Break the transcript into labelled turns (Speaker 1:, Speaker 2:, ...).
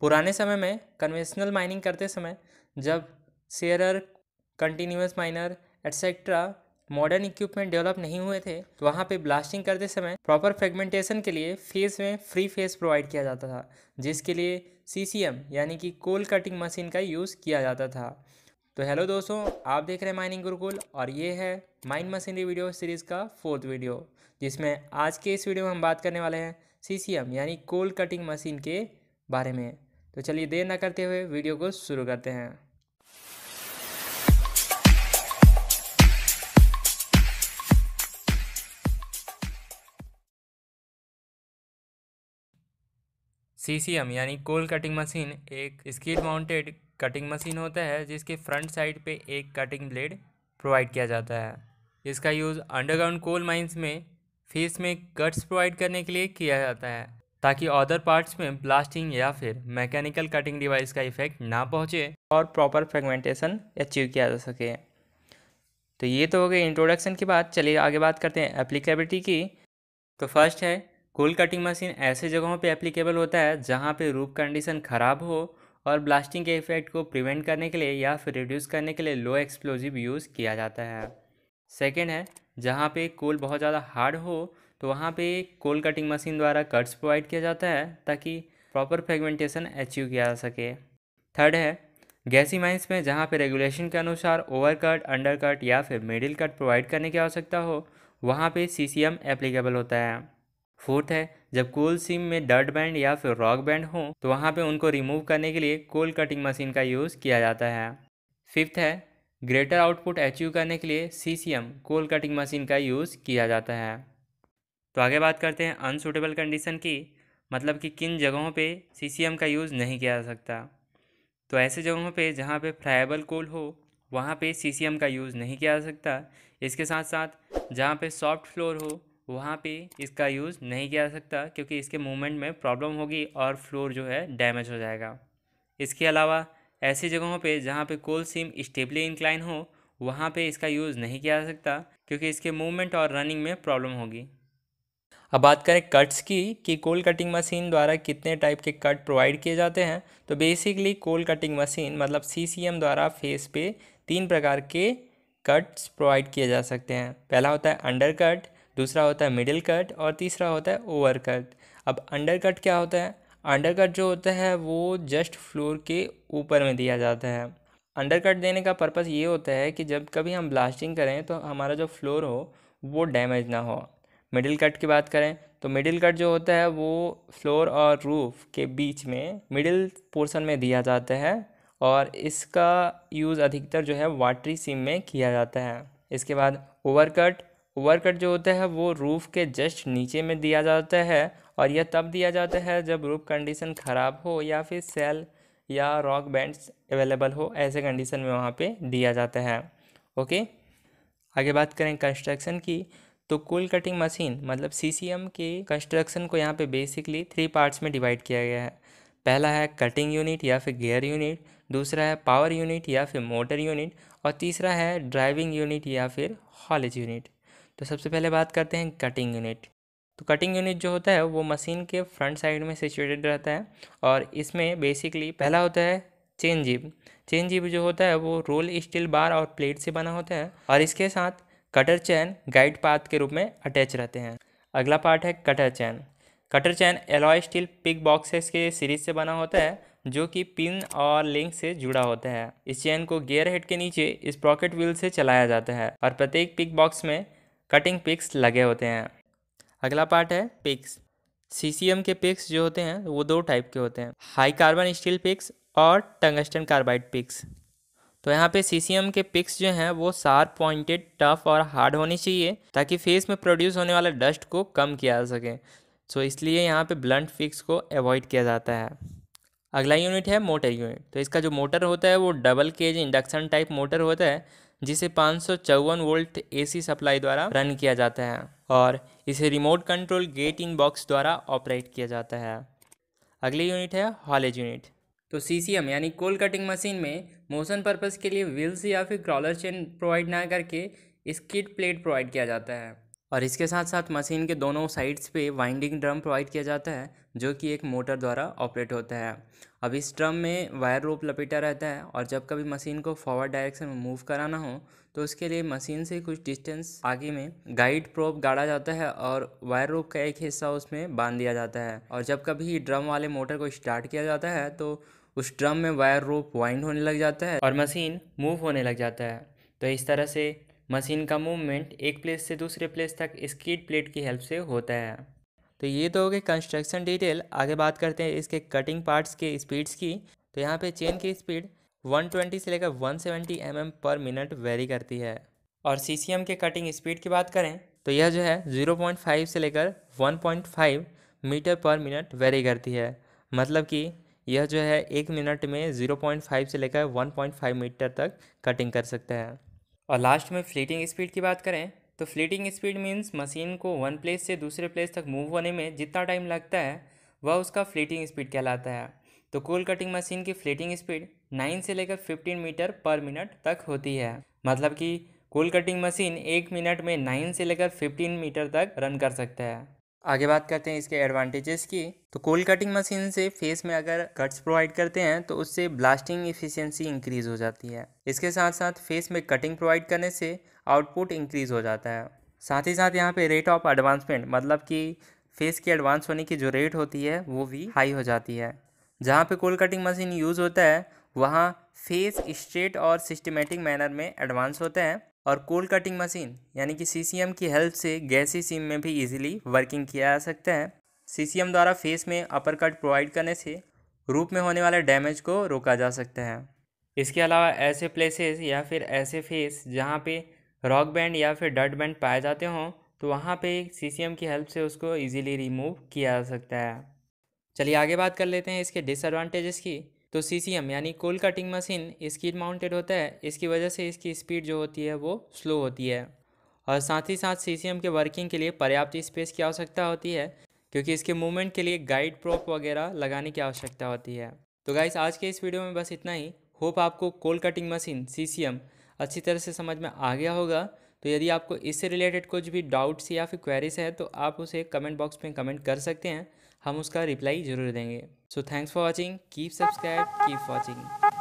Speaker 1: पुराने समय में कन्वेंशनल माइनिंग करते समय जब shearer continuous miner etcetera modern equipment develop नहीं हुए थे तो वहाँ पे ब्लास्टिंग करते समय प्रॉपर फ्रेगमेंटेशन के लिए फेस में फ्री फेस प्रोवाइड किया जाता था जिसके लिए सी यानी कि कोल कटिंग मशीन का यूज़ किया जाता था तो हेलो दोस्तों आप देख रहे हैं माइनिंग गुरुकुल और ये है माइन मशीनरी वीडियो सीरीज़ का फोर्थ वीडियो जिसमें आज के इस वीडियो में हम बात करने वाले हैं सी यानी कोल कटिंग मशीन के बारे में तो चलिए देर ना करते हुए वीडियो को शुरू करते हैं सीसीएम यानी कोल कटिंग मशीन एक स्किल माउंटेड कटिंग मशीन होता है जिसके फ्रंट साइड पे एक कटिंग ब्लेड प्रोवाइड किया जाता है इसका यूज़ अंडरग्राउंड कोल माइंस में फेस में कट्स प्रोवाइड करने के लिए किया जाता है ताकि अदर पार्ट्स में ब्लास्टिंग या फिर मैकेनिकल कटिंग डिवाइस का इफेक्ट ना पहुँचे और प्रॉपर फ्रेगमेंटेशन अचीव किया जा सके तो ये तो हो गई इंट्रोडक्शन की बात चलिए आगे बात करते हैं एप्लीकेबिलिटी की तो फर्स्ट है कूल कटिंग मशीन ऐसे जगहों पे एप्लीकेबल होता है जहाँ पे रूप कंडीशन ख़राब हो और ब्लास्टिंग के इफेक्ट को प्रिवेंट करने के लिए या फिर रिड्यूस करने के लिए लो एक्सप्लोजिव यूज़ किया जाता है सेकेंड है जहाँ पे कूल बहुत ज़्यादा हार्ड हो तो वहाँ पे कोल कटिंग मशीन द्वारा कट्स प्रोवाइड किया जाता है ताकि प्रॉपर फ्रेगमेंटेशन अचीव किया जा सके थर्ड है गैसी माइंस में जहाँ पे रेगुलेशन के अनुसार ओवर कट अंडर कट या फिर मिडिल कट प्रोवाइड करने की आवश्यकता हो वहाँ पे सी सी एम एप्लीकेबल होता है फोर्थ है जब कोल सीम में डर्ट बैंड या फिर रॉक बैंड हो तो वहाँ पे उनको रिमूव करने के लिए कोल कटिंग मशीन का यूज़ किया जाता है फिफ्थ है ग्रेटर आउटपुट अचीव करने के लिए C C M coal cutting machine का यूज़ किया जाता है तो आगे बात करते हैं अनसूटेबल कंडीशन की मतलब कि किन जगहों पे सीसीएम का यूज़ नहीं किया जा सकता तो ऐसे जगहों पे जहाँ पे फ्लाइबल कोल हो वहाँ पे सीसीएम का यूज़ नहीं किया जा सकता इसके साथ साथ जहाँ पे सॉफ्ट फ्लोर हो वहाँ पे इसका यूज़ नहीं किया जा सकता क्योंकि इसके मूवमेंट में प्रॉब्लम होगी और फ्लोर जो है डैमेज हो जाएगा इसके अलावा ऐसी जगहों पर जहाँ पर कोल सीम स्टेबली इंक्लाइन हो वहाँ पर इसका यूज़ नहीं किया जा सकता क्योंकि इसके मूवमेंट और रनिंग में प्रॉब्लम होगी अब बात करें कट्स की कि कोल कटिंग मशीन द्वारा कितने टाइप के कट प्रोवाइड किए जाते हैं तो बेसिकली कोल कटिंग मशीन मतलब सीसीएम द्वारा फेस पे तीन प्रकार के कट्स प्रोवाइड किए जा सकते हैं पहला होता है अंडर कट दूसरा होता है मिडिल कट और तीसरा होता है ओवर कट अब अंडर कट क्या होता है अंडर कट जो होता है वो जस्ट फ्लोर के ऊपर में दिया जाता है अंडर कट देने का पर्पज़ ये होता है कि जब कभी हम ब्लास्टिंग करें तो हमारा जो फ्लोर हो वो डैमेज ना हो मिडिल कट की बात करें तो मिडिल कट जो होता है वो फ्लोर और रूफ के बीच में मिडिल पोर्शन में दिया जाता है और इसका यूज़ अधिकतर जो है वाटरी सीम में किया जाता है इसके बाद ओवरकट ओवरकट जो होता है वो रूफ़ के जस्ट नीचे में दिया जाता है और यह तब दिया जाता है जब रूफ कंडीशन ख़राब हो या फिर सेल या रॉक बैंड्स अवेलेबल हो ऐसे कंडीशन में वहाँ पे दिया जाता है ओके आगे बात करें कंस्ट्रक्शन की तो कूल कटिंग मशीन मतलब सी के कंस्ट्रक्शन को यहाँ पे बेसिकली थ्री पार्ट्स में डिवाइड किया गया है पहला है कटिंग यूनिट या फिर गियर यूनिट दूसरा है पावर यूनिट या फिर मोटर यूनिट और तीसरा है ड्राइविंग यूनिट या फिर हॉलेज यूनिट तो सबसे पहले बात करते हैं कटिंग यूनिट तो कटिंग यूनिट जो होता है वो मशीन के फ्रंट साइड में सिचुएटेड रहता है और इसमें बेसिकली पहला होता है चेन जीप चेन जीब जो होता है वो रोल स्टील बार और प्लेट से बना होता है और इसके साथ कटर चैन गाइड पाथ के रूप में अटैच रहते हैं अगला पार्ट है cutter chain cutter chain alloy steel pick boxes के सीरीज से बना होता है जो कि पिन और लिंक से जुड़ा होता है इस चैन को गियर हेड के नीचे इस प्रॉकेट व्हील से चलाया जाता है और प्रत्येक पिक बॉक्स में कटिंग पिक्स लगे होते हैं अगला पार्ट है पिक्स सीसीएम के पिक्स जो होते हैं वो दो टाइप के होते हैं हाई कार्बन स्टील पिक्स और टंगस्टन कार्बाइड पिक्स तो यहाँ पे सी के पिक्स जो हैं वो शार्प पॉइंटेड टफ और हार्ड होनी चाहिए ताकि फेस में प्रोड्यूस होने वाला डस्ट को कम किया जा सके सो इसलिए यहाँ पे ब्लंट पिक्स को अवॉइड किया जाता है अगला यूनिट है मोटर यूनिट तो इसका जो मोटर होता है वो double cage induction type motor होता है जिसे पाँच वोल्ट एसी सप्लाई द्वारा रन किया जाता है और इसे remote control gate in box द्वारा ऑपरेट किया जाता है अगली यूनिट है हॉलेज यूनिट तो सीसीएम यानी कोल कटिंग मशीन में मोशन पर्पज़ के लिए व्हील्स या फिर क्रॉलर चेन प्रोवाइड ना करके स्किड प्लेट प्रोवाइड किया जाता है और इसके साथ साथ मशीन के दोनों साइड्स पे वाइंडिंग ड्रम प्रोवाइड किया जाता है जो कि एक मोटर द्वारा ऑपरेट होता है अब इस ड्रम में वायर रोप लपेटा रहता है और जब कभी मशीन को फॉरवर्ड डायरेक्शन में मूव कराना हो तो उसके लिए मशीन से कुछ डिस्टेंस आगे में गाइड प्रोप गाड़ा जाता है और वायर रोप का एक हिस्सा उसमें बांध दिया जाता है और जब कभी ड्रम वाले मोटर को स्टार्ट किया जाता है तो उस ड्रम में वायर रोप वाइंड होने लग जाता है और मशीन मूव होने लग जाता है तो इस तरह से मशीन का मूवमेंट एक प्लेस से दूसरे प्लेस तक स्कीड प्लेट की हेल्प से होता है तो ये तो हो गए कंस्ट्रक्शन डिटेल आगे बात करते हैं इसके कटिंग पार्ट्स के स्पीड्स की तो यहाँ पे चेन की स्पीड 120 से लेकर 170 सेवेंटी mm पर मिनट वेरी करती है और सी के कटिंग स्पीड की बात करें तो यह जो है 0.5 से लेकर 1.5 मीटर पर मिनट वेरी करती है मतलब कि यह जो है एक मिनट में ज़ीरो पॉइंट फाइव से लेकर वन पॉइंट फाइव मीटर तक कटिंग कर सकते हैं और लास्ट में फ्लीटिंग स्पीड की बात करें तो फ्लीटिंग स्पीड मीन्स मशीन को वन प्लेस से दूसरे प्लेस तक मूव होने में जितना टाइम लगता है वह उसका फ्लीटिंग स्पीड कहलाता है तो कोल कटिंग मशीन की फ्लीटिंग स्पीड नाइन से लेकर फिफ्टीन मीटर पर मिनट तक होती है मतलब कि कोल कटिंग मशीन एक मिनट में नाइन से लेकर फिफ्टीन मीटर तक रन कर सकता है आगे बात करते हैं इसके एडवांटेजेस की तो कोल्ड कटिंग मशीन से फेस में अगर कट्स प्रोवाइड करते हैं तो उससे ब्लास्टिंग इफिशियंसी इंक्रीज हो जाती है इसके साथ साथ फेस में कटिंग प्रोवाइड करने से आउटपुट इंक्रीज हो जाता है साथ ही साथ यहाँ पे रेट ऑफ एडवांसमेंट मतलब कि फेस के एडवांस होने की जो रेट होती है वो भी हाई हो जाती है जहाँ पे कोल कटिंग मशीन यूज़ होता है वहाँ फेस स्ट्रेट और सिस्टमेटिक मैनर में एडवांस होते हैं और कोल कटिंग मशीन यानी कि सी की हेल्प से गैसी सीम में भी इजीली वर्किंग किया जा सकता है सी द्वारा फेस में अपर कट प्रोवाइड करने से रूप में होने वाले डैमेज को रोका जा सकता है इसके अलावा ऐसे प्लेसेस या फिर ऐसे फेस जहाँ पे रॉक बैंड या फिर डट बैंड पाए जाते हों तो वहाँ पर सी की हेल्प से उसको ईजिली रिमूव किया जा सकता है चलिए आगे बात कर लेते हैं इसके डिसएडवाटेजेस की तो सी सी एम यानी coal cutting machine skid mounted होता है इसकी वजह से इसकी स्पीड जो होती है वो स्लो होती है और साथ ही साथ सी सी एम के वर्किंग के लिए पर्याप्त स्पेस की आवश्यकता होती है क्योंकि इसके मूवमेंट के लिए गाइड प्रॉप वगैरह लगाने की आवश्यकता होती है तो गाइस आज के इस वीडियो में बस इतना ही होप आपको coal cutting machine C C M अच्छी तरह से समझ में आ गया होगा तो यदि आपको इससे रिलेटेड कुछ भी डाउट्स या फिर क्वेरीज है तो आप उसे कमेंट बॉक्स में कमेंट कर सकते हैं हम उसका रिप्लाई जरूर देंगे so thanks for watching keep subscribe keep watching